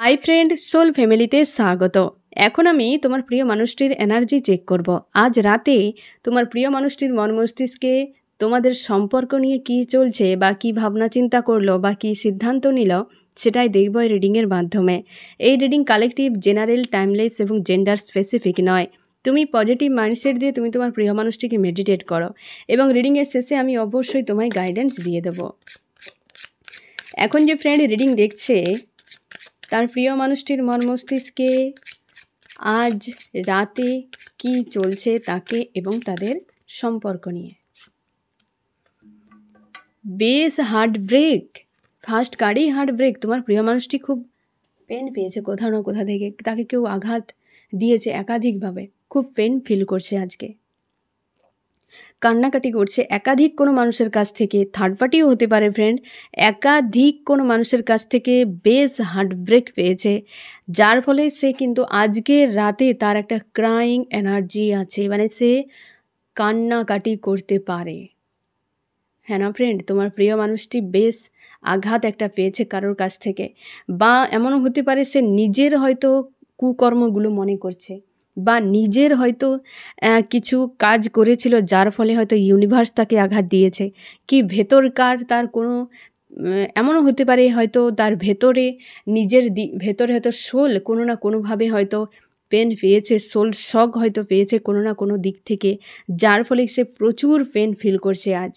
Hi friend soul ফ্যামিলিতে স্বাগত এখন আমি তোমার প্রিয় মানুষটির এনার্জি চেক করব। আজ রাতে তোমার প্রিয় মানুষটির মন মস্তিষ্কে তোমাদের সম্পর্ক নিয়ে কি চলছে বা কি ভাবনা চিন্তা করলো বা কি সিদ্ধান্ত নিল সেটাই দেখব এই রিডিংয়ের মাধ্যমে এই রিডিং কালেকটিভ জেনারেল টাইমলেস এবং জেন্ডার স্পেসিফিক নয় তুমি পজিটিভ মাইন্ডসেট দিয়ে তুমি তোমার প্রিয় মানুষটিকে মেডিটেট করো এবং রিডিংয়ের শেষে আমি অবশ্যই তোমায় গাইডেন্স দিয়ে দেবো এখন যে ফ্রেন্ড রিডিং দেখছে তার প্রিয় মানুষটির মর্মস্তিষ্কে আজ রাতে কি চলছে তাকে এবং তাদের সম্পর্ক নিয়ে বেশ হার্ট ব্রেক ফার্স্ট কার্ডেই হার্ট ব্রেক তোমার প্রিয় মানুষটি খুব পেন পেয়েছে কোথাও না কোথা থেকে তাকে কেউ আঘাত দিয়েছে একাধিকভাবে খুব পেন ফিল করছে আজকে কান্নাকাটি করছে একাধিক কোনো মানুষের কাছ থেকে থার্ড পার্টিও হতে পারে ফ্রেন্ড একাধিক কোনো মানুষের কাছ থেকে বেশ হার্টব্রেক পেয়েছে যার ফলে সে কিন্তু আজকে রাতে তার একটা ক্রাইং এনার্জি আছে মানে সে কান্নাকাটি করতে পারে হ্যাঁ না ফ্রেন্ড তোমার প্রিয় মানুষটি বেশ আঘাত একটা পেয়েছে কারোর কাছ থেকে বা এমনও হতে পারে সে নিজের হয়তো কুকর্মগুলো মনে করছে বা নিজের হয়তো কিছু কাজ করেছিল যার ফলে হয়তো ইউনিভার্স তাকে আঘাত দিয়েছে কি ভেতরকার তার কোনো এমনও হতে পারে হয়তো তার ভেতরে নিজের দি ভেতরে হয়তো সোল কোনো না কোনোভাবে হয়তো পেন পেয়েছে সোল শখ হয়তো পেয়েছে কোনো না কোনো দিক থেকে যার ফলে সে প্রচুর পেন ফিল করছে আজ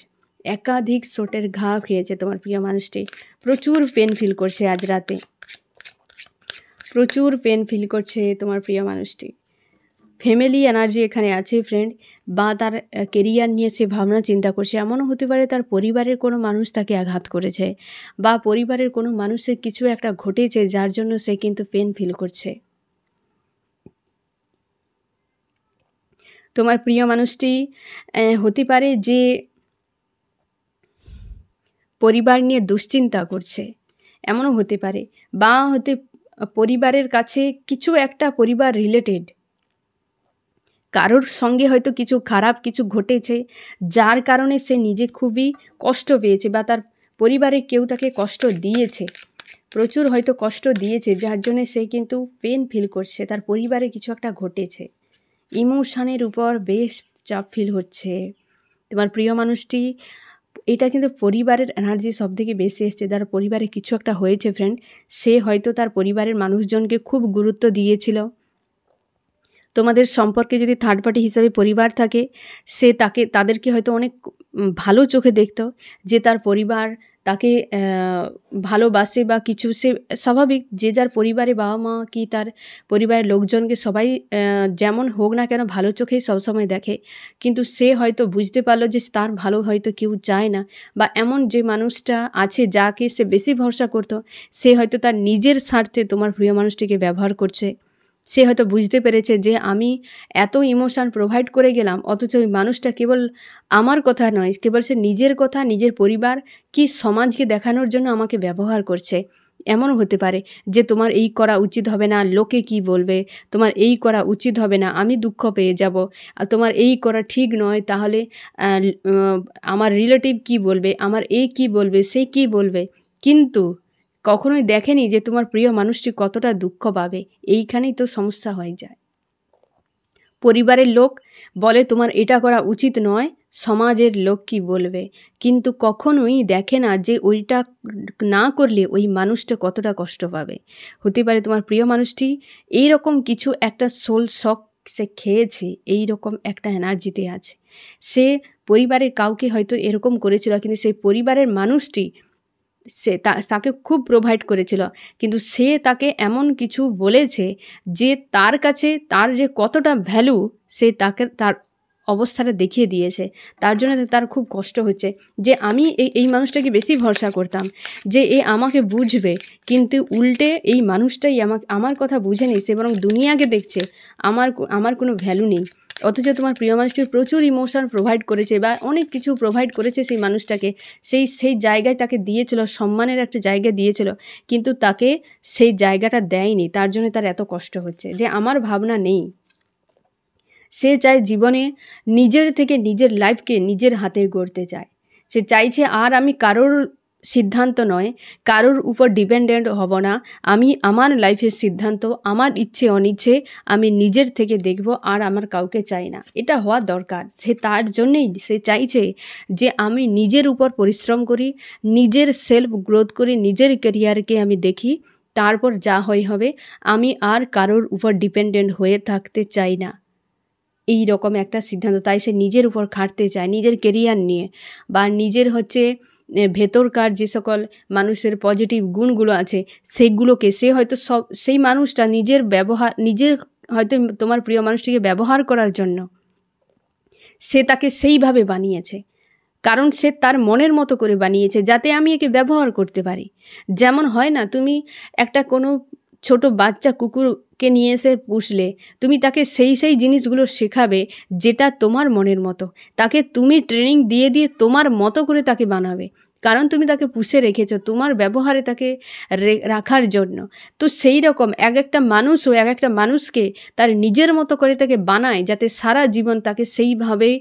একাধিক শোটের ঘা খেয়েছে তোমার প্রিয় মানুষটি প্রচুর পেন ফিল করছে আজ রাতে প্রচুর পেন ফিল করছে তোমার প্রিয় মানুষটি ফ্যামিলি এনার্জি এখানে আছে ফ্রেন্ড বা তার কেরিয়ার নিয়ে সে ভাবনা চিন্তা করছে এমনও হতে পারে তার পরিবারের কোনো মানুষ তাকে আঘাত করেছে বা পরিবারের কোনো মানুষের কিছু একটা ঘটেছে যার জন্য সে কিন্তু পেন ফিল করছে তোমার প্রিয় মানুষটি হতে পারে যে পরিবার নিয়ে দুশ্চিন্তা করছে এমনও হতে পারে বা হতে পরিবারের কাছে কিছু একটা পরিবার রিলেটেড কারোর সঙ্গে হয়তো কিছু খারাপ কিছু ঘটেছে যার কারণে সে নিজে খুবই কষ্ট পেয়েছে বা তার পরিবারে কেউ তাকে কষ্ট দিয়েছে প্রচুর হয়তো কষ্ট দিয়েছে যার জন্যে সে কিন্তু পেন ফিল করছে তার পরিবারে কিছু একটা ঘটেছে ইমোশানের উপর বেশ চাপ ফিল হচ্ছে তোমার প্রিয় মানুষটি এটা কিন্তু পরিবারের এনার্জি সব থেকে বেশি এসছে তার পরিবারে কিছু একটা হয়েছে ফ্রেন্ড সে হয়তো তার পরিবারের মানুষজনকে খুব গুরুত্ব দিয়েছিল তোমাদের সম্পর্কে যদি থার্ড পার্টি হিসাবে পরিবার থাকে সে তাকে তাদেরকে হয়তো অনেক ভালো চোখে দেখত যে তার পরিবার তাকে ভালোবাসে বা কিছু সে স্বাভাবিক যে যার পরিবারে বাবা মা কি তার পরিবারের লোকজনকে সবাই যেমন হোক না কেন ভালো চোখেই সবসময় দেখে কিন্তু সে হয়তো বুঝতে পারলো যে তার ভালো হয়তো কেউ চায় না বা এমন যে মানুষটা আছে যাকে সে বেশি ভরসা করত সে হয়তো তার নিজের স্বার্থে তোমার প্রিয় মানুষটিকে ব্যবহার করছে সে হয়তো বুঝতে পেরেছে যে আমি এত ইমোশান প্রোভাইড করে গেলাম অথচ ওই মানুষটা কেবল আমার কথা নয় কেবল সে নিজের কথা নিজের পরিবার কি সমাজকে দেখানোর জন্য আমাকে ব্যবহার করছে এমন হতে পারে যে তোমার এই করা উচিত হবে না লোকে কি বলবে তোমার এই করা উচিত হবে না আমি দুঃখ পেয়ে যাব আর তোমার এই করা ঠিক নয় তাহলে আমার রিলেটিভ কি বলবে আমার এই কি বলবে সে কি বলবে কিন্তু কখনোই দেখেনি যে তোমার প্রিয় মানুষটি কতটা দুঃখ পাবে এইখানেই তো সমস্যা হয়ে যায় পরিবারের লোক বলে তোমার এটা করা উচিত নয় সমাজের লোক কি বলবে কিন্তু কখনোই দেখে না যে ওইটা না করলে ওই মানুষটা কতটা কষ্ট পাবে হতে পারে তোমার প্রিয় মানুষটি এই রকম কিছু একটা সোল শখ সে খেয়েছে এই রকম একটা এনার্জিতে আছে সে পরিবারের কাউকে হয়তো এরকম করেছিল কিন্তু সেই পরিবারের মানুষটি সে তাকে খুব প্রোভাইড করেছিল কিন্তু সে তাকে এমন কিছু বলেছে যে তার কাছে তার যে কতটা ভ্যালু সে তাকে তার অবস্থাটা দেখিয়ে দিয়েছে তার জন্য তার খুব কষ্ট হচ্ছে যে আমি এই এই মানুষটাকে বেশি ভরসা করতাম যে এ আমাকে বুঝবে কিন্তু উল্টে এই মানুষটাই আমাকে আমার কথা বুঝে নেই সে বরং দুনিয়াকে দেখছে আমার আমার কোনো ভ্যালু নেই অথচ তোমার প্রিয় মানুষটি প্রচুর ইমোশন প্রোভাইড করেছে বা অনেক কিছু প্রোভাইড করেছে সেই মানুষটাকে সেই সেই জায়গায় তাকে দিয়েছিল সম্মানের একটা জায়গা দিয়েছিল কিন্তু তাকে সেই জায়গাটা দেয়নি তার জন্য তার এত কষ্ট হচ্ছে যে আমার ভাবনা নেই সে চায় জীবনে নিজের থেকে নিজের লাইফকে নিজের হাতে গড়তে চায় সে চাইছে আর আমি কারোর সিদ্ধান্ত নয় কারোর উপর ডিপেন্ডেন্ট হব না আমি আমার লাইফের সিদ্ধান্ত আমার ইচ্ছে অনিচ্ছে আমি নিজের থেকে দেখব আর আমার কাউকে চাই না এটা হওয়া দরকার সে তার জন্যেই সে চাইছে যে আমি নিজের উপর পরিশ্রম করি নিজের সেলফ গ্রোথ করি নিজের ক্যারিয়ারকে আমি দেখি তারপর যা হয় হবে আমি আর কারোর উপর ডিপেন্ডেন্ট হয়ে থাকতে চাই না এই রকম একটা সিদ্ধান্ত তাই সে নিজের উপর খাটতে চায় নিজের কেরিয়ার নিয়ে বা নিজের হচ্ছে ভেতরকার যে সকল মানুষের পজিটিভ গুণগুলো আছে সেগুলোকে সে হয়তো সব সেই মানুষটা নিজের ব্যবহার নিজের হয়তো তোমার প্রিয় মানুষটিকে ব্যবহার করার জন্য সে তাকে সেইভাবে বানিয়েছে কারণ সে তার মনের মতো করে বানিয়েছে যাতে আমি একে ব্যবহার করতে পারি যেমন হয় না তুমি একটা কোনো ছোট বাচ্চা কুকুর কে নিয়ে এসে পুষলে তুমি তাকে সেই সেই জিনিসগুলো শেখাবে যেটা তোমার মনের মতো তাকে তুমি ট্রেনিং দিয়ে দিয়ে তোমার মতো করে তাকে বানাবে কারণ তুমি তাকে পুষে রেখেছো তোমার ব্যবহারে তাকে রাখার জন্য তো সেই রকম এক একটা মানুষও এক একটা মানুষকে তার নিজের মতো করে তাকে বানায় যাতে সারা জীবন তাকে সেইভাবেই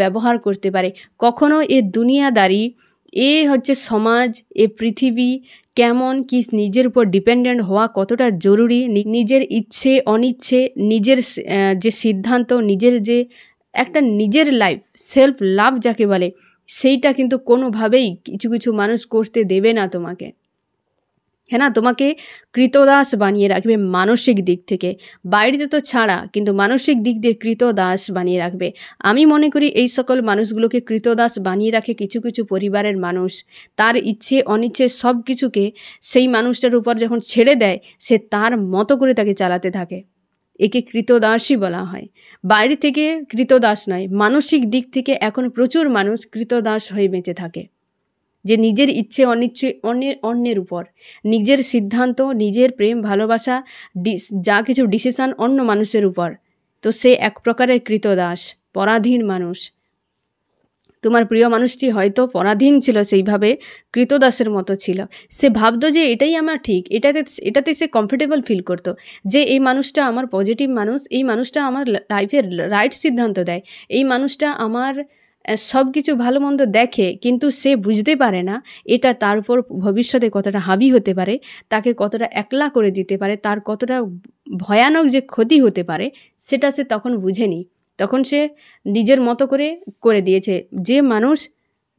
ব্যবহার করতে পারে কখনো এ দুনিয়াদারি এ হচ্ছে সমাজ এ পৃথিবী কেমন কি নিজের উপর ডিপেন্ডেন্ট হওয়া কতটা জরুরি নিজের ইচ্ছে অনিচ্ছে নিজের যে সিদ্ধান্ত নিজের যে একটা নিজের লাইফ সেলফ লাভ যাকে বলে সেইটা কিন্তু কোনোভাবেই কিছু কিছু মানুষ করতে দেবে না তোমাকে হ্যাঁ না তোমাকে কৃতদাস বানিয়ে রাখবে মানসিক দিক থেকে বাইরেতে তো ছাড়া কিন্তু মানসিক দিক দিয়ে কৃতদাস বানিয়ে রাখবে আমি মনে করি এই সকল মানুষগুলোকে কৃতদাস বানিয়ে রাখে কিছু কিছু পরিবারের মানুষ তার ইচ্ছে অনিচ্ছে সব কিছুকে সেই মানুষটার উপর যখন ছেড়ে দেয় সে তার মতো করে তাকে চালাতে থাকে একে কৃতদাসই বলা হয় বাইরে থেকে কৃতদাস নয় মানসিক দিক থেকে এখন প্রচুর মানুষ কৃতদাস হয়ে বেঁচে থাকে যে নিজের ইচ্ছে অনিচ্ছে অন্যের অন্যের উপর নিজের সিদ্ধান্ত নিজের প্রেম ভালোবাসা যা কিছু ডিসিশান অন্য মানুষের উপর তো সে এক প্রকারের কৃতদাস পরাধীন মানুষ তোমার প্রিয় মানুষটি হয়তো পরাধীন ছিল সেইভাবে কৃতদাসের মতো ছিল সে ভাবতো যে এটাই আমার ঠিক এটাতে এটাতে সে কমফোর্টেবল ফিল করতো যে এই মানুষটা আমার পজিটিভ মানুষ এই মানুষটা আমার লাইফের রাইট সিদ্ধান্ত দেয় এই মানুষটা আমার সব কিছু ভালো মন্দ দেখে কিন্তু সে বুঝতে পারে না এটা তার উপর ভবিষ্যতে কতটা হাবি হতে পারে তাকে কতটা একলা করে দিতে পারে তার কতটা ভয়ানক যে ক্ষতি হতে পারে সেটা সে তখন বুঝেনি তখন সে নিজের মতো করে করে দিয়েছে যে মানুষ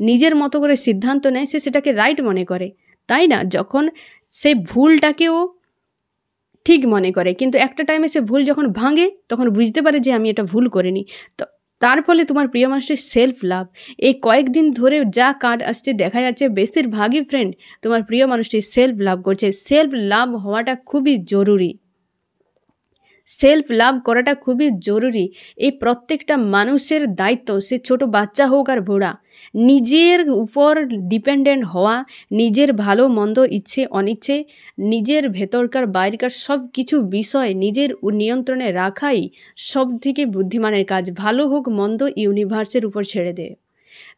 নিজের মতো করে সিদ্ধান্ত নেয় সে সেটাকে রাইট মনে করে তাই না যখন সে ভুলটাকেও ঠিক মনে করে কিন্তু একটা টাইমে সে ভুল যখন ভাঙে তখন বুঝতে পারে যে আমি এটা ভুল করিনি তো তার ফলে তোমার প্রিয় মানুষটির সেলফ লাভ এই কয়েকদিন ধরে যা কার্ড আসছে দেখা যাচ্ছে বেশিরভাগই ফ্রেন্ড তোমার প্রিয় মানুষটি সেলফ লাভ করছে সেলফ লাভ হওয়াটা খুবই জরুরি সেলফ লাভ করাটা খুবই জরুরি এই প্রত্যেকটা মানুষের দায়িত্ব সে ছোট বাচ্চা হোক আর বুড়া নিজের উপর ডিপেন্ডেন্ট হওয়া নিজের ভালো মন্দ ইচ্ছে অনিচ্ছে নিজের ভেতরকার বাইরকার সব কিছু বিষয় নিজের নিয়ন্ত্রণে রাখাই সব থেকে বুদ্ধিমানের কাজ ভালো হোক মন্দ ইউনিভার্সের উপর ছেড়ে দে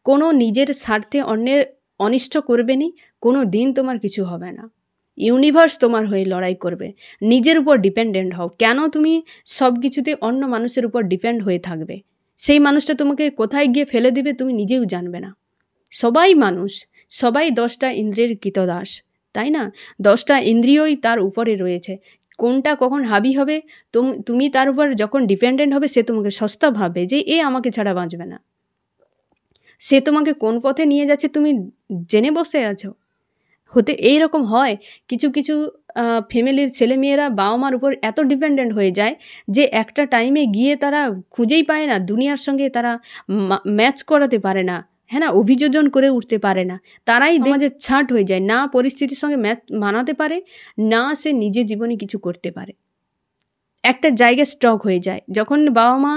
কোনো নিজের স্বার্থে অন্যের অনিষ্ট করবেনি কোনো দিন তোমার কিছু হবে না ইউনিভার্স তোমার হয়ে লড়াই করবে নিজের উপর ডিপেন্ডেন্ট হও কেন তুমি সব কিছুতে অন্য মানুষের উপর ডিপেন্ড হয়ে থাকবে সেই মানুষটা তোমাকে কোথায় গিয়ে ফেলে দেবে তুমি নিজেও জানবে না সবাই মানুষ সবাই দশটা ইন্দ্রিয়ের কৃতদাস তাই না দশটা ইন্দ্রিয়ই তার উপরে রয়েছে কোনটা কখন হাবি হবে তুমি তার উপর যখন ডিপেন্ডেন্ট হবে সে তোমাকে সস্তা ভাবে যে এ আমাকে ছাড়া বাঁচবে না সে তোমাকে কোন পথে নিয়ে যাচ্ছে তুমি জেনে বসে আছো হতে এই রকম হয় কিছু কিছু ফ্যামিলির ছেলেমেয়েরা বাবা মার উপর এত ডিপেন্ডেন্ট হয়ে যায় যে একটা টাইমে গিয়ে তারা খুঁজেই পায় না দুনিয়ার সঙ্গে তারা ম্যাচ করাতে পারে না হ্যাঁ না অভিযোজন করে উঠতে পারে না তারাই সমাজে ছাঁট হয়ে যায় না পরিস্থিতির সঙ্গে ম্যাচ মানাতে পারে না সে নিজে জীবনে কিছু করতে পারে একটা জায়গায় স্টক হয়ে যায় যখন বাবা মা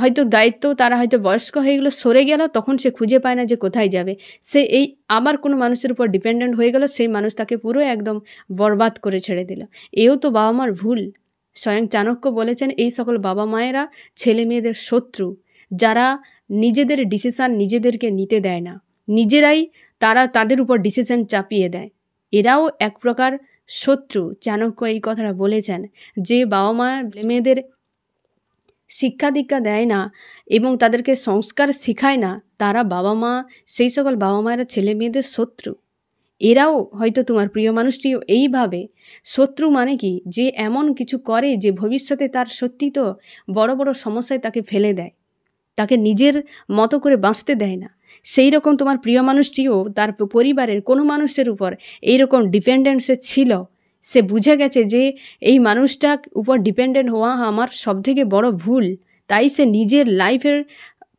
হয়তো দায়িত্ব তারা হয়তো বয়স্ক হয়ে গেলো সরে গেল তখন সে খুঁজে পায় না যে কোথায় যাবে সে এই আবার কোনো মানুষের উপর ডিপেন্ডেন্ট হয়ে গেল সেই মানুষ তাকে পুরো একদম বরবাদ করে ছেড়ে দিল এও তো বাবা মার ভুল স্বয়ং চাণক্য বলেছেন এই সকল বাবা মায়েরা ছেলে মেয়েদের শত্রু যারা নিজেদের ডিসিশান নিজেদেরকে নিতে দেয় না নিজেরাই তারা তাদের উপর ডিসিশান চাপিয়ে দেয় এরাও এক প্রকার শত্রু চাণক্য এই কথাটা বলেছেন যে বাবা মা মেয়েদের শিক্ষা দীক্ষা দেয় না এবং তাদেরকে সংস্কার শিখায় না তারা বাবা মা সেই সকল বাবা মায়েরা ছেলে মেয়েদের শত্রু এরাও হয়তো তোমার প্রিয় মানুষটিও এইভাবে শত্রু মানে কি যে এমন কিছু করে যে ভবিষ্যতে তার সত্যি তো বড় বড় সমস্যায় তাকে ফেলে দেয় তাকে নিজের মতো করে বাঁচতে দেয় না সেই রকম তোমার প্রিয় মানুষটিও তার পরিবারের কোনো মানুষের উপর এই রকম ডিপেন্ডেন্সে ছিল সে বুঝে গেছে যে এই মানুষটার উপর ডিপেন্ডেন্ট হওয়া আমার সবথেকে বড় ভুল তাই সে নিজের লাইফের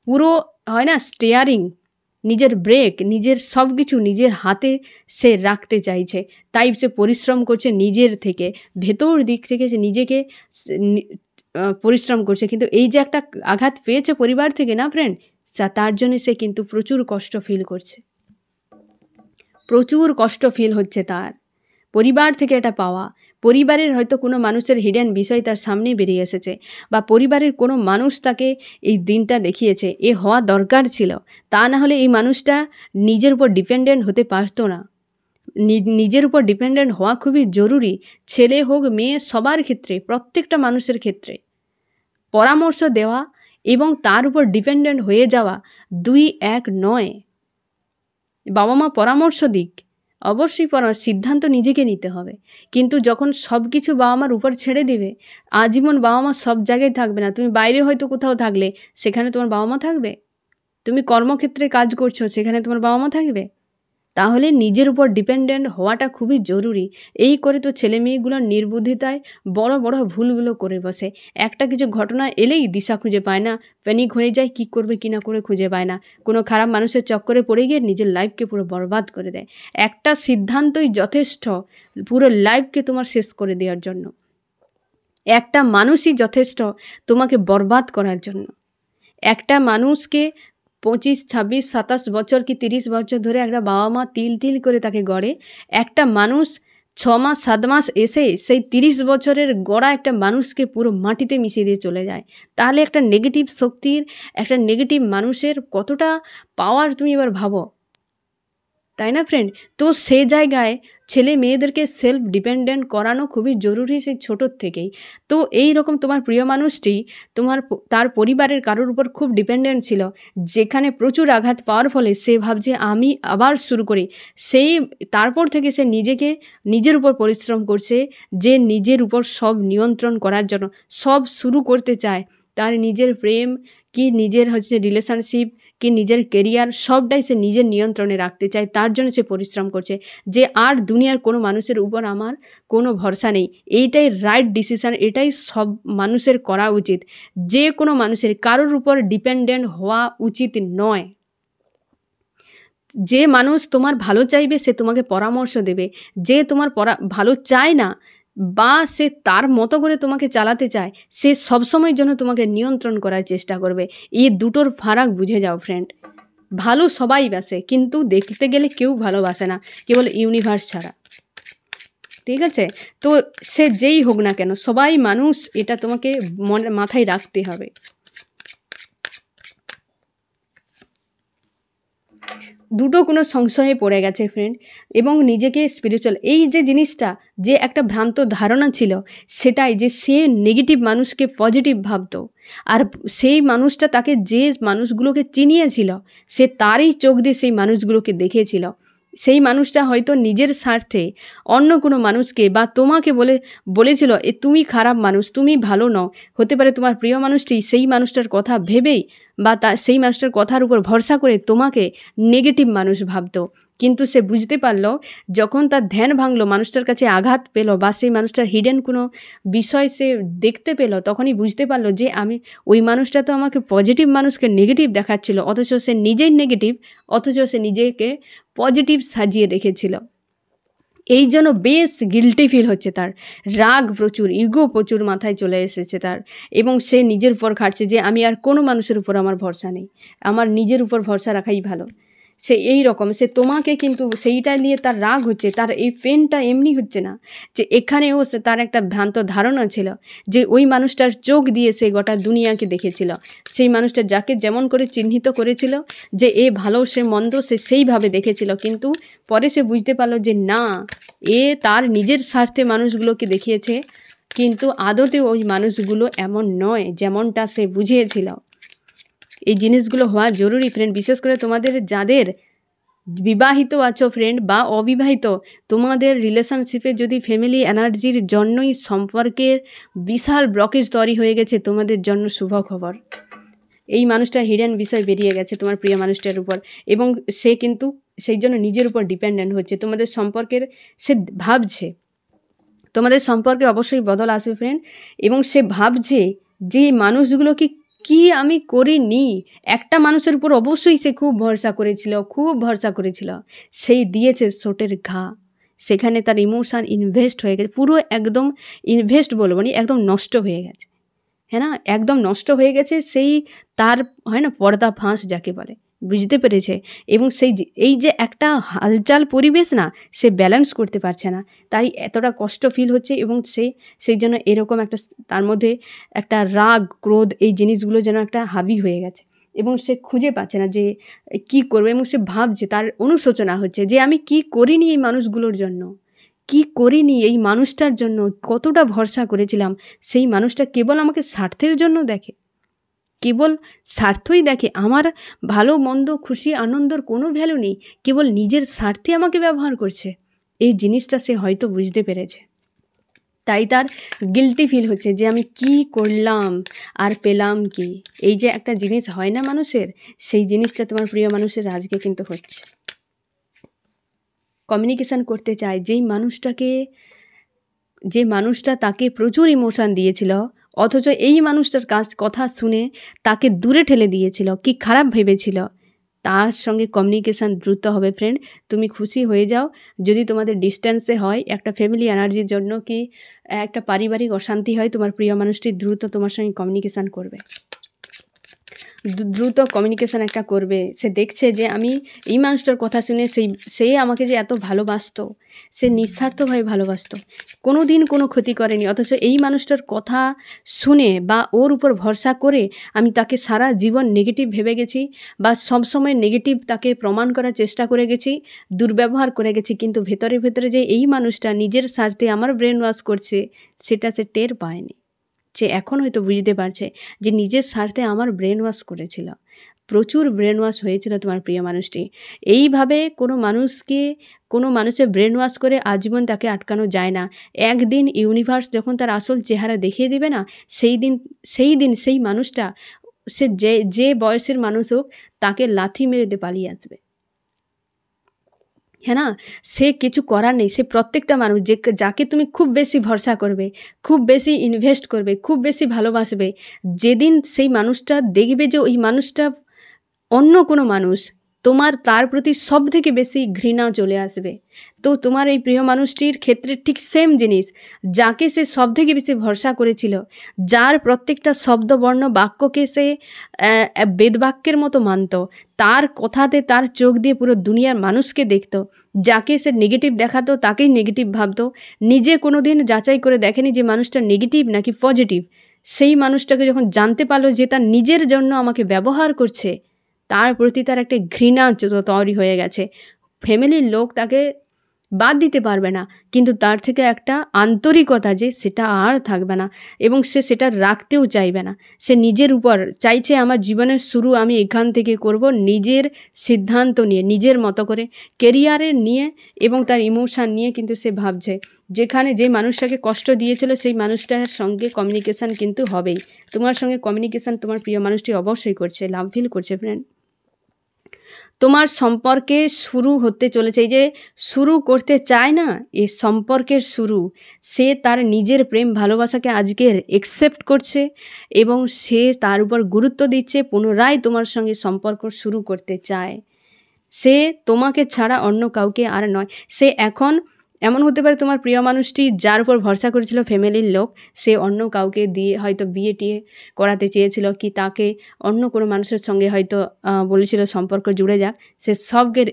পুরো হয় না স্টেয়ারিং নিজের ব্রেক নিজের সব কিছু নিজের হাতে সে রাখতে চাইছে তাই সে পরিশ্রম করছে নিজের থেকে ভেতর দিক থেকে সে নিজেকে পরিশ্রম করছে কিন্তু এই যে একটা আঘাত পেয়েছে পরিবার থেকে না ফ্রেন্ড তার জন্য সে কিন্তু প্রচুর কষ্ট ফিল করছে প্রচুর কষ্ট ফিল হচ্ছে তার পরিবার থেকে এটা পাওয়া পরিবারের হয়তো কোনো মানুষের হিডেন বিষয় তার সামনে বেরিয়ে এসেছে বা পরিবারের কোনো মানুষ তাকে এই দিনটা দেখিয়েছে এ হওয়া দরকার ছিল তা না হলে এই মানুষটা নিজের উপর ডিপেন্ডেন্ট হতে পারতো না নিজের উপর ডিপেন্ডেন্ট হওয়া খুবই জরুরি ছেলে হোক মেয়ে সবার ক্ষেত্রে প্রত্যেকটা মানুষের ক্ষেত্রে পরামর্শ দেওয়া এবং তার উপর ডিপেন্ডেন্ট হয়ে যাওয়া দুই এক নয় বাবা মা পরামর্শ দিক অবশ্যই সিদ্ধান্ত নিজেকে নিতে হবে কিন্তু যখন সব কিছু বাবা মার উপর ছেড়ে দিবে আজীবন বাবা মা সব জায়গায় থাকবে না তুমি বাইরে হয়তো কোথাও থাকলে সেখানে তোমার বাবা মা থাকবে তুমি কর্মক্ষেত্রে কাজ করছো সেখানে তোমার বাবা মা থাকবে তাহলে নিজের উপর ডিপেন্ডেন্ট হওয়াটা খুবই জরুরি এই করে তো ছেলে মেয়েগুলোর নির্বুদ্ধিতায় বড় বড় ভুলগুলো করে বসে একটা কিছু ঘটনা এলেই দিশা খুঁজে পায় না প্যানিক হয়ে যায় কি করবে কি না করে খুঁজে পায় না কোনো খারাপ মানুষের চক্করে পড়ে গিয়ে নিজের লাইফকে পুরো বরবাদ করে দেয় একটা সিদ্ধান্তই যথেষ্ট পুরো লাইফকে তোমার শেষ করে দেওয়ার জন্য একটা মানুষই যথেষ্ট তোমাকে বরবাদ করার জন্য একটা মানুষকে পঁচিশ ছাব্বিশ সাতাশ বছর কি তিরিশ বছর ধরে একটা বাবা মা তিল তিল করে তাকে গড়ে একটা মানুষ ছ মাস সাত মাস এসে সেই তিরিশ বছরের গড়া একটা মানুষকে পুরো মাটিতে মিশিয়ে দিয়ে চলে যায় তাহলে একটা নেগেটিভ শক্তির একটা নেগেটিভ মানুষের কতটা পাওয়ার তুমি এবার ভাবো তাই না ফ্রেন্ড তো সে জায়গায় ছেলে মেয়েদেরকে সেলফ ডিপেন্ডেন্ট করানো খুবই জরুরি সেই ছোটোর থেকেই তো এই রকম তোমার প্রিয় মানুষটি তোমার তার পরিবারের কারোর উপর খুব ডিপেন্ডেন্ট ছিল যেখানে প্রচুর আঘাত পাওয়ার ফলে সে ভাবছে আমি আবার শুরু করি সেই তারপর থেকে সে নিজেকে নিজের উপর পরিশ্রম করছে যে নিজের উপর সব নিয়ন্ত্রণ করার জন্য সব শুরু করতে চায় তার নিজের প্রেম কি নিজের হচ্ছে রিলেশনশিপ কি নিজের কেরিয়ার সবটাই সে নিজের নিয়ন্ত্রণে রাখতে চায় তার জন্য সে পরিশ্রম করছে যে আর দুনিয়ার কোনো মানুষের উপর আমার কোনো ভরসা নেই এইটাই রাইট ডিসিশান এটাই সব মানুষের করা উচিত যে কোনো মানুষের কারোর উপর ডিপেন্ডেন্ট হওয়া উচিত নয় যে মানুষ তোমার ভালো চাইবে সে তোমাকে পরামর্শ দেবে যে তোমার পরা ভালো চায় না বা সে তার মতো করে তোমাকে চালাতে চায় সে সবসময়ের জন্য তোমাকে নিয়ন্ত্রণ করার চেষ্টা করবে এই দুটোর ফারাক বুঝে যাও ফ্রেন্ড ভালো সবাই বাসে কিন্তু দেখতে গেলে কেউ ভালোবাসে না কেবল ইউনিভার্স ছাড়া ঠিক আছে তো সে যেই হোক না কেন সবাই মানুষ এটা তোমাকে মনে মাথায় রাখতে হবে দুটো কোনো সংশয়ে পড়ে গেছে ফ্রেন্ড এবং নিজেকে স্পিরিচুয়াল এই যে জিনিসটা যে একটা ভ্রান্ত ধারণা ছিল সেটাই যে সে নেগেটিভ মানুষকে পজিটিভ ভাবত আর সেই মানুষটা তাকে যে মানুষগুলোকে চিনিয়েছিল সে তারই চোখ দিয়ে সেই মানুষগুলোকে দেখেছিল সেই মানুষটা হয়তো নিজের স্বার্থে অন্য কোনো মানুষকে বা তোমাকে বলে বলেছিল এ তুমি খারাপ মানুষ তুমি ভালো নও হতে পারে তোমার প্রিয় মানুষটি সেই মানুষটার কথা ভেবেই বা তা সেই মানুষটার কথার উপর ভরসা করে তোমাকে নেগেটিভ মানুষ ভাবতো কিন্তু সে বুঝতে পারল যখন তার ধ্যান ভাঙলো মানুষটার কাছে আঘাত পেল বা সেই মানুষটার হিডেন কোনো বিষয় সে দেখতে পেল তখনই বুঝতে পারলো যে আমি ওই মানুষটা তো আমাকে পজিটিভ মানুষকে নেগেটিভ দেখাচ্ছিল অথচ সে নিজেই নেগেটিভ অথচ সে নিজেকে পজিটিভ সাজিয়ে রেখেছিল এই জন্য বেশ গিল্টি ফিল হচ্ছে তার রাগ প্রচুর ইগো প্রচুর মাথায় চলে এসেছে তার এবং সে নিজের উপর খাটছে যে আমি আর কোনো মানুষের উপর আমার ভরসা নেই আমার নিজের উপর ভরসা রাখাই ভালো সে এই রকম সে তোমাকে কিন্তু সেইটা নিয়ে তার রাগ হচ্ছে তার এই পেনটা এমনি হচ্ছে না যে এখানেও সে তার একটা ভ্রান্ত ধারণা ছিল যে ওই মানুষটার চোখ দিয়ে সে গোটা দুনিয়াকে দেখেছিল সেই মানুষটা যাকে যেমন করে চিহ্নিত করেছিল যে এ ভালো সে মন্দ সে সেইভাবে দেখেছিল কিন্তু পরে সে বুঝতে পারলো যে না এ তার নিজের স্বার্থে মানুষগুলোকে দেখিয়েছে কিন্তু আদতে ওই মানুষগুলো এমন নয় যেমনটা সে বুঝিয়েছিল এই জিনিসগুলো হওয়া জরুরি ফ্রেন্ড বিশেষ করে তোমাদের যাদের বিবাহিত আছো ফ্রেন্ড বা অবিবাহিত তোমাদের রিলেশনশিপে যদি ফ্যামিলি এনার্জির জন্যই সম্পর্কের বিশাল ব্লকেজ তৈরি হয়ে গেছে তোমাদের জন্য শুভ খবর এই মানুষটার হিডেন বিষয় বেরিয়ে গেছে তোমার প্রিয় মানুষটার উপর এবং সে কিন্তু সেই জন্য নিজের উপর ডিপেন্ডেন্ট হচ্ছে তোমাদের সম্পর্কের সে ভাবছে তোমাদের সম্পর্কে অবশ্যই বদল আসবে ফ্রেন্ড এবং সে ভাবছে যে মানুষগুলো কি কি আমি করিনি একটা মানুষের উপর অবশ্যই সে খুব ভরসা করেছিল খুব ভরসা করেছিল সেই দিয়েছে সোটের ঘা সেখানে তার ইমোশান ইনভেস্ট হয়ে গেছে পুরো একদম ইনভেস্ট বলবো না একদম নষ্ট হয়ে গেছে হ্যাঁ না একদম নষ্ট হয়ে গেছে সেই তার হয় না পর্দা ফাঁস যাকে বলে বুঝতে পেরেছে এবং সেই এই যে একটা হালচাল পরিবেশ না সে ব্যালেন্স করতে পারছে না তাই এতটা কষ্ট ফিল হচ্ছে এবং সে সেই জন্য এরকম একটা তার মধ্যে একটা রাগ ক্রোধ এই জিনিসগুলো যেন একটা হাবি হয়ে গেছে এবং সে খুঁজে পাচ্ছে না যে কি করবে এবং সে ভাবছে তার অনুশোচনা হচ্ছে যে আমি কি করিনি এই মানুষগুলোর জন্য কি করিনি এই মানুষটার জন্য কতটা ভরসা করেছিলাম সেই মানুষটা কেবল আমাকে স্বার্থের জন্য দেখে কেবল স্বার্থই দেখে আমার ভালো মন্দ খুশি আনন্দর কোনো ভ্যালু নেই কেবল নিজের স্বার্থে আমাকে ব্যবহার করছে এই জিনিসটা সে হয়তো বুঝতে পেরেছে তাই তার গিলটি ফিল হচ্ছে যে আমি কি করলাম আর পেলাম কি এই যে একটা জিনিস হয় না মানুষের সেই জিনিসটা তোমার প্রিয় মানুষের আজকে কিন্তু হচ্ছে কমিউনিকেশান করতে চায় যেই মানুষটাকে যে মানুষটা তাকে প্রচুর ইমোশান দিয়েছিল অথচ এই মানুষটার কাজ কথা শুনে তাকে দূরে ঠেলে দিয়েছিল কি খারাপ ভেবেছিল তার সঙ্গে কমিউনিকেশান দ্রুত হবে ফ্রেন্ড তুমি খুশি হয়ে যাও যদি তোমাদের ডিস্ট্যান্সে হয় একটা ফ্যামিলি এনার্জির জন্য কি একটা পারিবারিক অশান্তি হয় তোমার প্রিয় মানুষটি দ্রুত তোমার সঙ্গে কমিউনিকেশান করবে দ্রুত কমিউনিকেশান একটা করবে সে দেখছে যে আমি এই মানুষটার কথা শুনে সেই সে আমাকে যে এত ভালোবাসত সে নিঃস্বার্থভাবে ভালোবাসত কোনো দিন কোনো ক্ষতি করেনি অথচ এই মানুষটার কথা শুনে বা ওর উপর ভরসা করে আমি তাকে সারা জীবন নেগেটিভ ভেবে গেছি বা সবসময় নেগেটিভ তাকে প্রমাণ করার চেষ্টা করে গেছি দুর্ব্যবহার করে গেছি কিন্তু ভেতরে ভেতরে যে এই মানুষটা নিজের স্বার্থে আমার ব্রেন ওয়াশ করছে সেটা সে টের পায়নি যে এখন হয়তো বুঝতে পারছে যে নিজের স্বার্থে আমার ব্রেন ওয়াশ করেছিল প্রচুর ব্রেন ওয়াশ হয়েছিল তোমার প্রিয় মানুষটি এইভাবে কোনো মানুষকে কোনো মানুষের ব্রেন ওয়াশ করে আজীবন তাকে আটকানো যায় না একদিন ইউনিভার্স যখন তার আসল চেহারা দেখিয়ে দেবে না সেই দিন সেই দিন সেই মানুষটা সে যে যে বয়সের মানুষ হোক তাকে লাথি মেরেতে পালিয়ে আসবে হ্যাঁ না সে কিছু করার নেই সে প্রত্যেকটা মানুষ যে যাকে তুমি খুব বেশি ভরসা করবে খুব বেশি ইনভেস্ট করবে খুব বেশি ভালোবাসবে যেদিন সেই মানুষটা দেখবে যে ওই মানুষটা অন্য কোনো মানুষ তোমার তার প্রতি সব থেকে বেশি ঘৃণা চলে আসবে তো তোমার এই প্রিয় মানুষটির ক্ষেত্রে ঠিক সেম জিনিস যাকে সে সব থেকে বেশি ভরসা করেছিল যার প্রত্যেকটা শব্দ বর্ণ বাক্যকে সে বেদবাক্যের মতো মানত তার কথাতে তার চোখ দিয়ে পুরো দুনিয়ার মানুষকে দেখত যাকে সে নেগেটিভ দেখাতো তাকেই নেগেটিভ ভাবতো নিজে কোনো দিন যাচাই করে দেখেনি যে মানুষটা নেগেটিভ নাকি পজিটিভ সেই মানুষটাকে যখন জানতে পারলো যে তার নিজের জন্য আমাকে ব্যবহার করছে তার প্রতি তার একটা ঘৃণা তৈরি হয়ে গেছে ফ্যামিলির লোক তাকে বাদ দিতে পারবে না কিন্তু তার থেকে একটা আন্তরিকতা যে সেটা আর থাকবে না এবং সে সেটা রাখতেও চাইবে না সে নিজের উপর চাইছে আমার জীবনের শুরু আমি এখান থেকে করব নিজের সিদ্ধান্ত নিয়ে নিজের মতো করে কেরিয়ারের নিয়ে এবং তার ইমোশান নিয়ে কিন্তু সে ভাবছে যেখানে যে মানুষটাকে কষ্ট দিয়েছিল সেই মানুষটার সঙ্গে কমিউনিকেশান কিন্তু হবেই তোমার সঙ্গে কমিউনিকেশান তোমার প্রিয় মানুষটি অবশ্যই করছে লাভ ফিল করছে ফ্রেন্ড তোমার সম্পর্কে শুরু হতে চলেছে এই যে শুরু করতে চায় না এ সম্পর্কের শুরু সে তার নিজের প্রেম ভালোবাসাকে আজকের একসেপ্ট করছে এবং সে তার উপর গুরুত্ব দিচ্ছে পুনরায় তোমার সঙ্গে সম্পর্ক শুরু করতে চায় সে তোমাকে ছাড়া অন্য কাউকে আর নয় সে এখন এমন হতে পারে তোমার প্রিয় মানুষটি যার উপর ভরসা করেছিল ফ্যামিলির লোক সে অন্য কাউকে দিয়ে হয়তো বিয়ে টিয়ে করাতে চেয়েছিল কি তাকে অন্য কোনো মানুষের সঙ্গে হয়তো বলেছিল সম্পর্ক জুড়ে যাক সে সবকে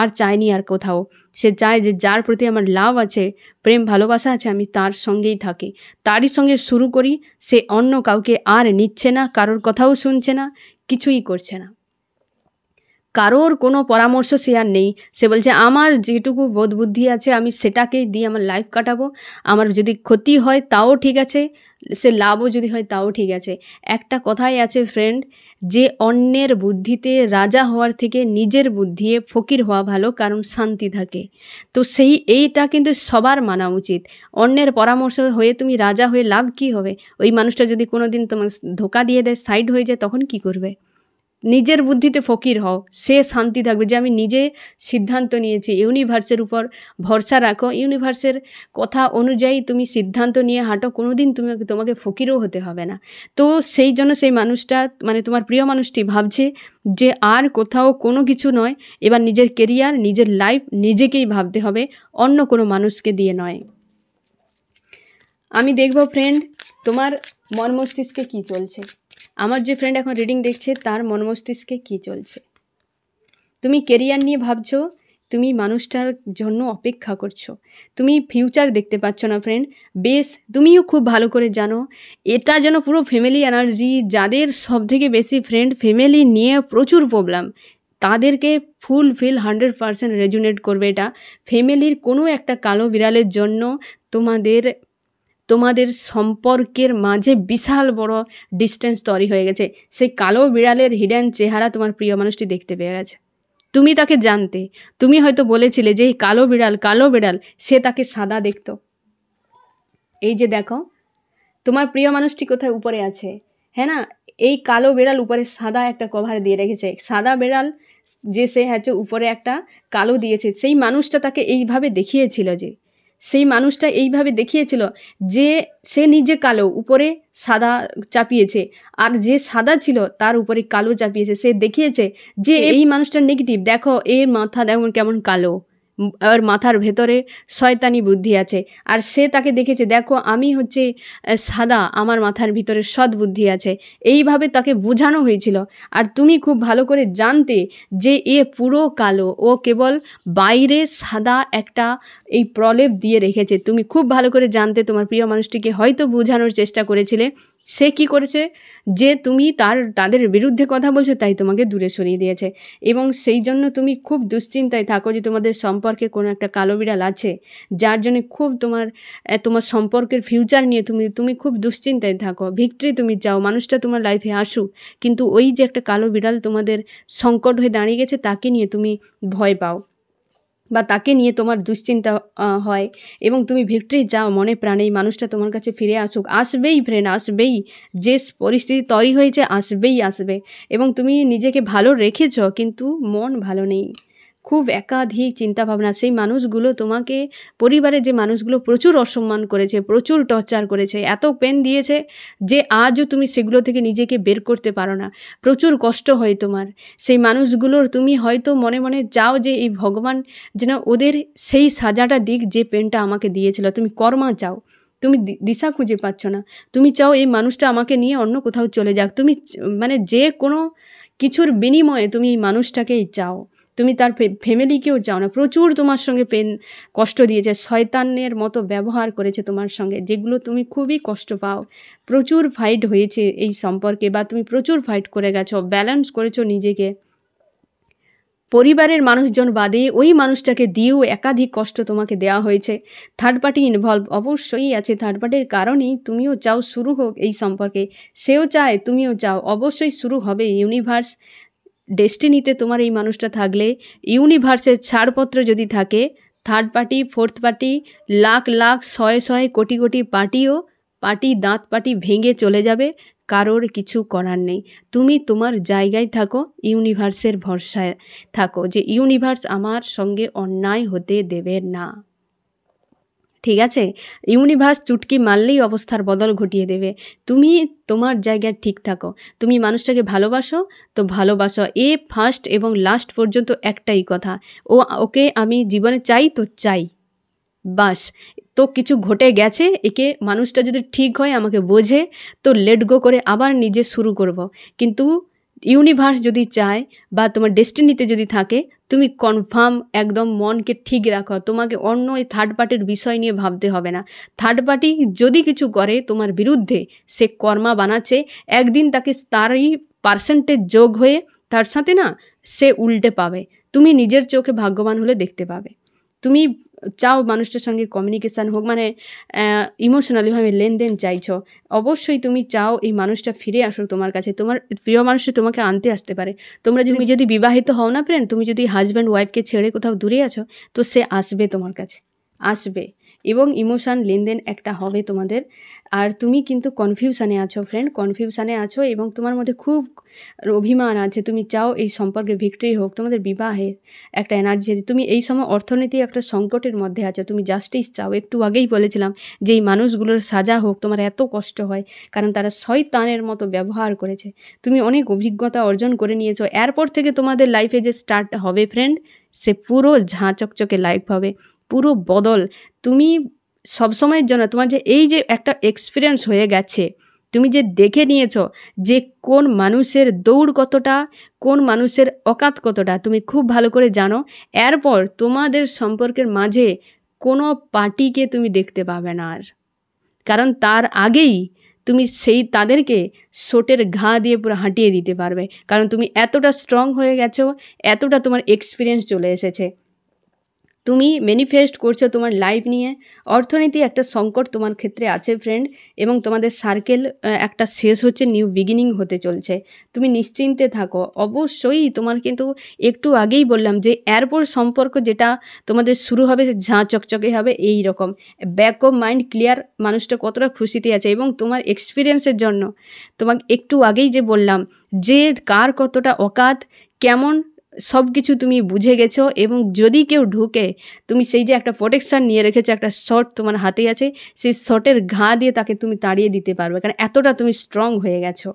আর চায়নি আর কোথাও সে চায় যে যার প্রতি আমার লাভ আছে প্রেম ভালোবাসা আছে আমি তার সঙ্গেই থাকি তারই সঙ্গে শুরু করি সে অন্য কাউকে আর নিচ্ছে না কারোর কথাও শুনছে না কিছুই করছে না কারোর কোনো পরামর্শ সে আর নেই সে বলছে আমার যেটুকু বোধ বুদ্ধি আছে আমি সেটাকেই দিয়ে আমার লাইফ কাটাবো আমার যদি ক্ষতি হয় তাও ঠিক আছে সে লাভও যদি হয় তাও ঠিক আছে একটা কথাই আছে ফ্রেন্ড যে অন্যের বুদ্ধিতে রাজা হওয়ার থেকে নিজের বুদ্ধিয়ে ফকির হওয়া ভালো কারণ শান্তি থাকে তো সেই এইটা কিন্তু সবার মানা উচিত অন্যের পরামর্শ হয়ে তুমি রাজা হয়ে লাভ কি হবে ওই মানুষটা যদি কোনো দিন তোমার ধোকা দিয়ে দেয় সাইড হয়ে যায় তখন কি করবে নিজের বুদ্ধিতে ফকির হও সে শান্তি থাকবে যে আমি নিজে সিদ্ধান্ত নিয়েছি ইউনিভার্সের উপর ভরসা রাখো ইউনিভার্সের কথা অনুযায়ী তুমি সিদ্ধান্ত নিয়ে হাঁটো কোনো দিন তুমি তোমাকে ফকিরও হতে হবে না তো সেই জন্য সেই মানুষটা মানে তোমার প্রিয় মানুষটি ভাবছে যে আর কোথাও কোনো কিছু নয় এবার নিজের কেরিয়ার নিজের লাইফ নিজেকেই ভাবতে হবে অন্য কোনো মানুষকে দিয়ে নয় আমি দেখব ফ্রেন্ড তোমার মন মস্তিষ্কে কী চলছে আমার যে ফ্রেন্ড এখন রিডিং দেখছে তার মন মস্তিষ্কে কী চলছে তুমি কেরিয়ার নিয়ে ভাবছো তুমি মানুষটার জন্য অপেক্ষা করছো তুমি ফিউচার দেখতে পাচ্ছ না ফ্রেন্ড বেশ তুমিও খুব ভালো করে জানো এটা যেন পুরো ফ্যামিলি এনার্জি যাদের সব থেকে বেশি ফ্রেন্ড ফ্যামিলি নিয়ে প্রচুর প্রবলেম তাদেরকে fulfil hundred percent resonate করবে এটা ফ্যামিলির কোনো একটা কালো বিড়ালের জন্য তোমাদের তোমাদের সম্পর্কের মাঝে বিশাল বড় ডিস্টেন্স তৈরি হয়ে গেছে সেই কালো বিড়ালের হিডেন চেহারা তোমার প্রিয় মানুষটি দেখতে পেয়ে গেছে তুমি তাকে জানতে তুমি হয়তো বলেছিলে যে এই কালো বিড়াল কালো বিড়াল সে তাকে সাদা দেখত এই যে দেখো তোমার প্রিয় মানুষটি কোথায় উপরে আছে হ্যাঁ না এই কালো বিড়াল উপরে সাদা একটা কভার দিয়ে রেখেছে সাদা বিড়াল যে সে হচ্ছে উপরে একটা কালো দিয়েছে সেই মানুষটা তাকে এইভাবে দেখিয়েছিল যে সেই মানুষটা এইভাবে দেখিয়েছিল যে সে নিজে কালো উপরে সাদা চাপিয়েছে আর যে সাদা ছিল তার উপরে কালো চাপিয়েছে সে দেখিয়েছে যে এই মানুষটা নেগেটিভ দেখো এর মাথা দেখুন কেমন কালো ওর মাথার ভেতরে শয়তানি বুদ্ধি আছে আর সে তাকে দেখেছে দেখো আমি হচ্ছে সাদা আমার মাথার ভিতরে সৎ বুদ্ধি আছে এইভাবে তাকে বোঝানো হয়েছিল আর তুমি খুব ভালো করে জানতে যে এ পুরো কালো ও কেবল বাইরে সাদা একটা এই প্রলেপ দিয়ে রেখেছে তুমি খুব ভালো করে জানতে তোমার প্রিয় মানুষটিকে হয়তো বোঝানোর চেষ্টা করেছিলে সে কি করেছে যে তুমি তার তাদের বিরুদ্ধে কথা বলছো তাই তোমাকে দূরে সরিয়ে দিয়েছে এবং সেই জন্য তুমি খুব দুশ্চিন্তায় থাকো যে তোমাদের সম্পর্কে কোনো একটা কালো বিড়াল আছে যার জন্য খুব তোমার তোমার সম্পর্কের ফিউচার নিয়ে তুমি তুমি খুব দুশ্চিন্তায় থাকো ভিক্টরি তুমি চাও মানুষটা তোমার লাইফে আসুক কিন্তু ওই যে একটা কালো বিড়াল তোমাদের সংকট হয়ে দাঁড়িয়ে গেছে তাকে নিয়ে তুমি ভয় পাও বা তাকে নিয়ে তোমার দুশ্চিন্তা হয় এবং তুমি ভিক্টরি যাও মনে প্রাণে এই মানুষটা তোমার কাছে ফিরে আসুক আসবেই ফ্রেন্ড আসবেই যে পরিস্থিতি তৈরি হয়েছে আসবেই আসবে এবং তুমি নিজেকে ভালো রেখেছ কিন্তু মন ভালো নেই খুব একাধিক চিন্তাভাবনা সেই মানুষগুলো তোমাকে পরিবারের যে মানুষগুলো প্রচুর অসম্মান করেছে প্রচুর টর্চার করেছে এত পেন দিয়েছে যে আজও তুমি সেগুলো থেকে নিজেকে বের করতে পারো না প্রচুর কষ্ট হয় তোমার সেই মানুষগুলোর তুমি হয়তো মনে মনে চাও যে এই ভগবান যেন ওদের সেই সাজাটা দিক যে পেনটা আমাকে দিয়েছিল তুমি কর্মা চাও তুমি দিশা খুঁজে পাচ্ছ না তুমি চাও এই মানুষটা আমাকে নিয়ে অন্য কোথাও চলে যাক তুমি মানে যে কোনো কিছুর বিনিময়ে তুমি এই মানুষটাকেই চাও তুমি তার ফ্যামিলিকেও চাও না প্রচুর তোমার সঙ্গে পেন কষ্ট দিয়েছে শয়তানের মতো ব্যবহার করেছে তোমার সঙ্গে যেগুলো তুমি খুবই কষ্ট পাও প্রচুর ফাইট হয়েছে এই সম্পর্কে বা তুমি প্রচুর ফাইট করে গেছো ব্যালেন্স করেছো নিজেকে পরিবারের মানুষজন বাদে ওই মানুষটাকে দিয়েও একাধিক কষ্ট তোমাকে দেওয়া হয়েছে থার্ড পার্টি ইনভলভ অবশ্যই আছে থার্ড পার্টির কারণেই তুমিও চাও শুরু হোক এই সম্পর্কে সেও চায় তুমিও চাও অবশ্যই শুরু হবে ইউনিভার্স ডেস্টিনিতে তোমার এই মানুষটা থাকলে ইউনিভার্সের ছাড়পত্র যদি থাকে third party fourth party lakh lakh শয়ে শয়ে কোটি কোটি পার্টিও পার্টি দাঁত পার্টি ভেঙে চলে যাবে কারোর কিছু করার নেই তুমি তোমার জায়গায় থাকো ইউনিভার্সের ভরসায় থাকো যে ইউনিভার্স আমার সঙ্গে অন্যায় হতে দেবে না ঠিক আছে ইউনিভার্স চুটকি মারলেই অবস্থার বদল ঘটিয়ে দেবে তুমি তোমার জায়গায় ঠিক থাকো তুমি মানুষটাকে ভালোবাসো তো ভালোবাসো এ ফার্স্ট এবং লাস্ট পর্যন্ত একটাই কথা ও ওকে আমি জীবনে চাই তো চাই বাস তো কিছু ঘটে গেছে একে মানুষটা যদি ঠিক হয় আমাকে বোঝে তো লেট গো করে আবার নিজে শুরু করব। কিন্তু ইউনিভার্স যদি চায় বা তোমার ডেস্টিনিতে যদি থাকে তুমি কনফার্ম একদম মনকে ঠিক রাখো তোমাকে অন্য ওই থার্ড পার্টির বিষয় নিয়ে ভাবতে হবে না থার্ড পার্টি যদি কিছু করে তোমার বিরুদ্ধে সে কর্মা বানাচ্ছে একদিন তাকে তারই পার্সেন্টেজ যোগ হয়ে তার সাথে না সে উল্টে পাবে তুমি নিজের চোখে ভাগ্যবান হলে দেখতে পাবে তুমি চাও মানুষটার সঙ্গে কমিউনিকেশান হোক মানে ইমোশনালিভাবে লেনদেন চাইছ অবশ্যই তুমি চাও এই মানুষটা ফিরে আসুক তোমার কাছে তোমার প্রিয় মানুষটা তোমাকে আনতে আসতে পারে তোমরা যদি যদি বিবাহিত হও না ফ্রেন্ড তুমি যদি হাজব্যান্ড ওয়াইফকে ছেড়ে কোথাও দূরে আছো তো সে আসবে তোমার কাছে আসবে এবং ইমোশান লেনদেন একটা হবে তোমাদের আর তুমি কিন্তু কনফিউশানে আছো ফ্রেন্ড কনফিউশানে আছো এবং তোমার মধ্যে খুব অভিমান আছে তুমি চাও এই সম্পর্কে ভিক্টরি হোক তোমাদের বিবাহে একটা এনার্জি আছে তুমি এই সময় অর্থনীতি একটা সংকটের মধ্যে আছো তুমি জাস্টিস চাও একটু আগেই বলেছিলাম যে এই মানুষগুলোর সাজা হোক তোমার এত কষ্ট হয় কারণ তারা শয়তানের মতো ব্যবহার করেছে তুমি অনেক অভিজ্ঞতা অর্জন করে নিয়েছো এরপর থেকে তোমাদের লাইফে যে স্টার্ট হবে ফ্রেন্ড সে পুরো ঝাঁ চকচকে লাইফ হবে পুরো বদল তুমি সবসময়ের জন্য তোমার যে এই যে একটা এক্সপিরিয়েন্স হয়ে গেছে তুমি যে দেখে নিয়েছ যে কোন মানুষের দৌড় কতটা কোন মানুষের অকাত কতটা তুমি খুব ভালো করে জানো এরপর তোমাদের সম্পর্কের মাঝে কোনো পার্টিকে তুমি দেখতে পাবে না আর কারণ তার আগেই তুমি সেই তাদেরকে সোটের ঘা দিয়ে পুরো হাঁটিয়ে দিতে পারবে কারণ তুমি এতটা স্ট্রং হয়ে গেছো এতটা তোমার এক্সপিরিয়েন্স চলে এসেছে তুমি ম্যানিফেস্ট করছো তোমার লাইফ নিয়ে অর্থনীতি একটা সংকট তোমার ক্ষেত্রে আছে ফ্রেন্ড এবং তোমাদের সার্কেল একটা শেষ হচ্ছে নিউ বিগিনিং হতে চলছে তুমি নিশ্চিন্তে থাকো অবশ্যই তোমার কিন্তু একটু আগেই বললাম যে এরপর সম্পর্ক যেটা তোমাদের শুরু হবে যে ঝাঁ চকচকে হবে এই রকম ব্যাক অফ মাইন্ড ক্লিয়ার মানুষটা কতটা খুশিতে আছে এবং তোমার এক্সপিরিয়েন্সের জন্য তোমাকে একটু আগেই যে বললাম যে কার কতটা অকাত কেমন সব কিছু তুমি বুঝে গেছো এবং যদি কেউ ঢুকে তুমি সেই যে একটা প্রোটেকশান নিয়ে রেখেছো একটা শট তোমার হাতেই আছে সেই শর্টের ঘা দিয়ে তাকে তুমি তাড়িয়ে দিতে পারবে কারণ এতটা তুমি স্ট্রং হয়ে গেছো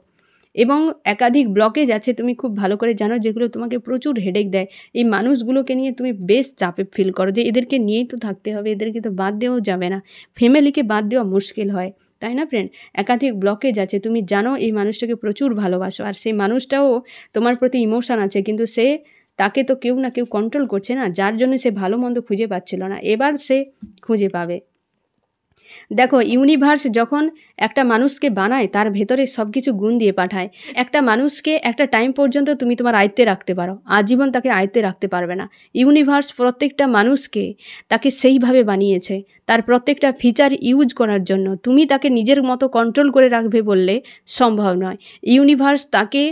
এবং একাধিক ব্লকেজ আছে তুমি খুব ভালো করে জানো যেগুলো তোমাকে প্রচুর হেডেক দেয় এই মানুষগুলোকে নিয়ে তুমি বেশ চাপে ফিল করো যে এদেরকে নিয়েই তো থাকতে হবে এদেরকে তো বাদ দেওয়াও যাবে না ফ্যামিলিকে বাদ দেওয়া মুশকিল হয় তাই না ফ্রেন্ড একাধিক ব্লকেজ আছে তুমি জানো এই মানুষটাকে প্রচুর ভালোবাসো আর সেই মানুষটাও তোমার প্রতি ইমোশান আছে কিন্তু সে তাকে তো কেউ না কেউ কন্ট্রোল করছে না যার জন্য সে ভালো মন্দ খুঁজে পাচ্ছিল না এবার সে খুঁজে পাবে দেখো ইউনিভার্স যখন একটা মানুষকে বানায় তার ভেতরে সব কিছু গুণ দিয়ে পাঠায় একটা মানুষকে একটা টাইম পর্যন্ত তুমি তোমার আয়ত্তে রাখতে পারো আজীবন তাকে আয়ত্তে রাখতে পারবে না ইউনিভার্স প্রত্যেকটা মানুষকে তাকে সেইভাবে বানিয়েছে তার প্রত্যেকটা ফিচার ইউজ করার জন্য তুমি তাকে নিজের মতো কন্ট্রোল করে রাখবে বললে সম্ভব নয় ইউনিভার্স তাকে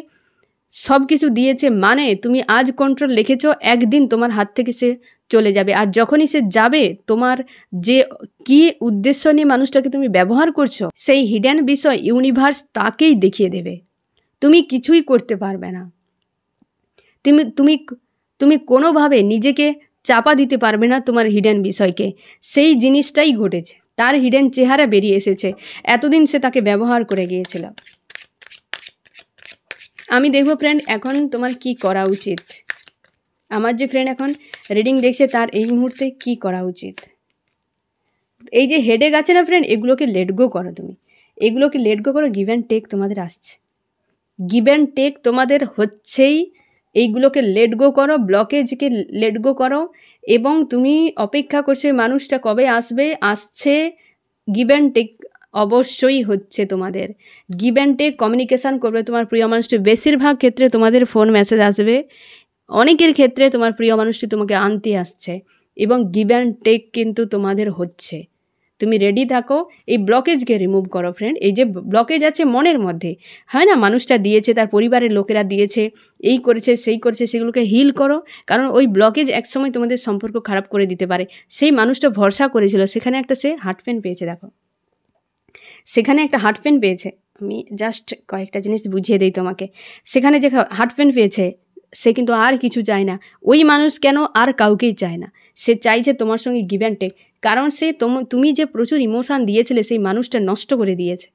সব কিছু দিয়েছে মানে তুমি আজ কন্ট্রোল রেখেছ একদিন তোমার হাত থেকে সে চলে যাবে আর যখনই সে যাবে তোমার যে কি উদ্দেশ্য নিয়ে মানুষটাকে তুমি ব্যবহার করছো সেই হিডেন বিষয় ইউনিভার্স তাকেই দেখিয়ে দেবে তুমি কিছুই করতে পারবে না তুমি তুমি তুমি কোনোভাবে নিজেকে চাপা দিতে পারবে না তোমার হিডেন বিষয়কে সেই জিনিসটাই ঘটেছে তার হিডেন চেহারা বেরিয়ে এসেছে এতদিন সে তাকে ব্যবহার করে গিয়েছিল আমি দেখব ফ্রেন্ড এখন তোমার কি করা উচিত আমার যে ফ্রেন্ড এখন রিডিং দেখছে তার এই মুহূর্তে কি করা উচিত এই যে হেডে গেছে না ফ্রেন্ড এগুলোকে লেট গো করো তুমি এগুলোকে লেট গো করো গিভ অ্যান্ড টেক তোমাদের আসছে গিভ অ্যান্ড টেক তোমাদের হচ্ছেই এইগুলোকে লেট গো করো ব্লকেজকে লেট গো করো এবং তুমি অপেক্ষা করছো মানুষটা কবে আসবে আসছে গিভ অ্যান্ড টেক অবশ্যই হচ্ছে তোমাদের গিভ অ্যান্ড টেক কমিউনিকেশান করবে তোমার প্রিয় মানুষটি বেশিরভাগ ক্ষেত্রে তোমাদের ফোন মেসেজ আসবে অনেকের ক্ষেত্রে তোমার প্রিয় মানুষটি তোমাকে আনতে আসছে এবং গিভ অ্যান্ড টেক কিন্তু তোমাদের হচ্ছে তুমি রেডি থাকো এই ব্লকেজকে রিমুভ করো ফ্রেন্ড এই যে ব্লকেজ আছে মনের মধ্যে হয় না মানুষটা দিয়েছে তার পরিবারের লোকেরা দিয়েছে এই করেছে সেই করেছে সেগুলোকে হিল করো কারণ ওই ব্লকেজ একসময় তোমাদের সম্পর্ক খারাপ করে দিতে পারে সেই মানুষটা ভরসা করেছিল সেখানে একটা সে হার্ট পেন পেয়েছে দেখো সেখানে একটা হার্ট পেন পেয়েছে আমি জাস্ট কয়েকটা জিনিস বুঝিয়ে দিই তোমাকে সেখানে যে হার্ট পেন পেয়েছে সে কিন্তু আর কিছু চায় না ওই মানুষ কেন আর কাউকেই চায় না সে চাইছে তোমার সঙ্গে গিভ অ্যান্ড টেক কারণ সে তুমি যে প্রচুর ইমোশান দিয়েছিলে সেই মানুষটা নষ্ট করে দিয়েছে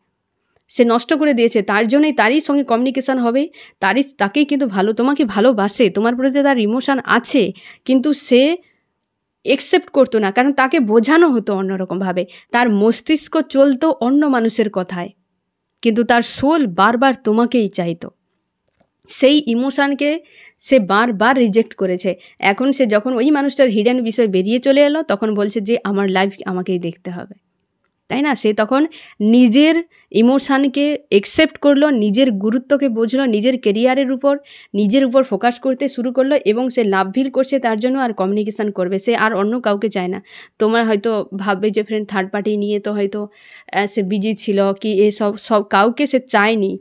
সে নষ্ট করে দিয়েছে তার জন্যই তারই সঙ্গে কমিউনিকেশান হবে তারই তাকেই কিন্তু ভালো তোমাকে ভালোবাসে তোমার প্রতি তার ইমোশান আছে কিন্তু সে একসেপ্ট করতো না কারণ তাকে বোঝানো হতো অন্যরকমভাবে তার মস্তিষ্ক চলতো অন্য মানুষের কথায় কিন্তু তার সোল বারবার তোমাকেই চাইত সেই ইমোশানকে সে বারবার রিজেক্ট করেছে এখন সে যখন ওই মানুষটার হিডেন বিষয় বেরিয়ে চলে এলো তখন বলছে যে আমার লাইফ আমাকেই দেখতে হবে তাই না সে তখন নিজের ইমোশানকে একসেপ্ট করলো নিজের গুরুত্বকে বুঝলো নিজের কেরিয়ারের উপর নিজের উপর ফোকাস করতে শুরু করলো এবং সে লাভ ভিল করছে তার জন্য আর কমিউনিকেশান করবে সে আর অন্য কাউকে চায় না তোমার হয়তো ভাববে যে ফ্রেন্ড থার্ড পার্টি নিয়ে তো হয়তো সে বিজি ছিল কি এসব সব কাউকে সে চায়নি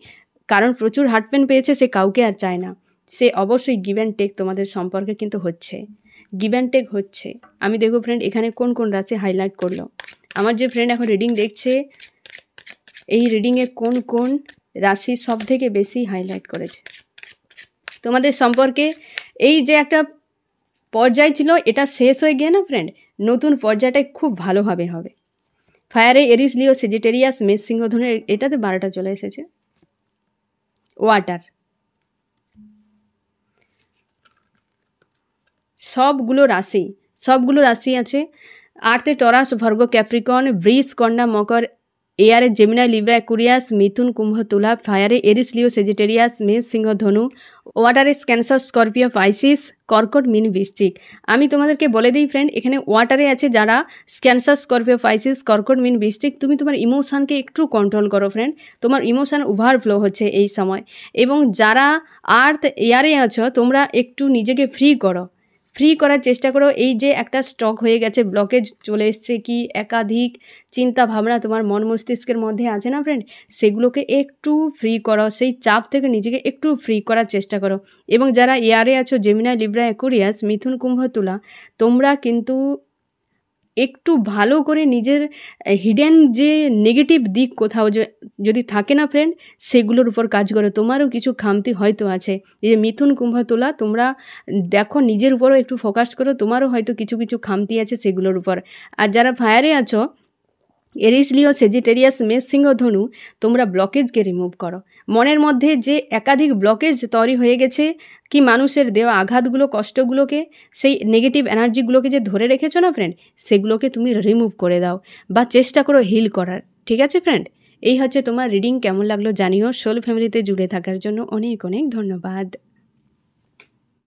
কারণ প্রচুর হার্ট পেন পেয়েছে সে কাউকে আর চায় না সে অবশ্যই গিভ অ্যান্ড টেক তোমাদের সম্পর্কে কিন্তু হচ্ছে গিভ অ্যান্ড টেক হচ্ছে আমি দেখো ফ্রেন্ড এখানে কোন কোন রাশি হাইলাইট করলো আমার যে ফ্রেন্ড এখন রিডিং দেখছে এই রিডিংয়ে কোন কোন রাশি সব থেকে বেশি হাইলাইট করেছে তোমাদের সম্পর্কে এই যে একটা পর্যায় ছিল এটা শেষ হয়ে গিয়ে না ফ্রেন্ড নতুন পর্যায়টাই খুব ভালোভাবে হবে ফায়ারে এরিস লিও সেজিটেরিয়াস মেসিংহ সিংহধনের এটাতে বারোটা চলে এসেছে ওয়াটার সবগুলো রাশি সবগুলো রাশি আছে আর্থে টরাস ভর্গ ক্যাপ্রিকন ব্রিস কন্যা মকর এয়ারে জেমিনা লিব্রা কুরিয়াস মিথুন কুম্ভ তুলা ফায়ারে এরিস লিও সেজিটেরিয়াস মেষ সিংহ ধনু ওয়াটারে ক্যান্সার স্করপিও পাইসিস কর্কট মিন বৃশ্চিক আমি তোমাদেরকে বলে দিই ফ্রেন্ড এখানে ওয়াটারে আছে যারা ক্যান্সার স্করপিও আইসিস কর্কট মিন বৃশ্চিক তুমি তোমার ইমোশানকে একটু কন্ট্রোল করো ফ্রেন্ড তোমার ইমোশান ওভারফ্লো হচ্ছে এই সময় এবং যারা আর্থ এয়ারে আছো তোমরা একটু নিজেকে ফ্রি করো ফ্রি করার চেষ্টা করো এই যে একটা স্টক হয়ে গেছে ব্লকেজ চলে এসছে কি একাধিক চিন্তা ভাবনা তোমার মন মস্তিষ্কের মধ্যে আছে না ফ্রেন্ড সেগুলোকে একটু ফ্রি করো সেই চাপ থেকে নিজেকে একটু ফ্রি করার চেষ্টা করো এবং যারা এয়ারে আছো জেমিনা লিব্রা একুরিয়াস মিথুন কুম্ভ তুলা তোমরা কিন্তু একটু ভালো করে নিজের হিডেন যে নেগেটিভ দিক কোথাও যদি থাকে না ফ্রেন্ড সেগুলোর উপর কাজ করো তোমারও কিছু খামতি হয়তো আছে যে মিথুন কুম্ভ তোলা তোমরা দেখো নিজের উপরও একটু ফোকাস করো তোমারও হয়তো কিছু কিছু খামতি আছে সেগুলোর উপর আর যারা ফায়ারে আছো এরিসলিও সেজিটেরিয়াস ধনু তোমরা ব্লকেজকে রিমুভ করো মনের মধ্যে যে একাধিক ব্লকেজ তৈরি হয়ে গেছে কি মানুষের দেওয়া আঘাতগুলো কষ্টগুলোকে সেই নেগেটিভ এনার্জিগুলোকে যে ধরে রেখেছো না ফ্রেন্ড সেগুলোকে তুমি রিমুভ করে দাও বা চেষ্টা করো হিল করার ঠিক আছে ফ্রেন্ড এই হচ্ছে তোমার রিডিং কেমন লাগলো জানিও সোল ফ্যামিলিতে জুড়ে থাকার জন্য অনেক অনেক ধন্যবাদ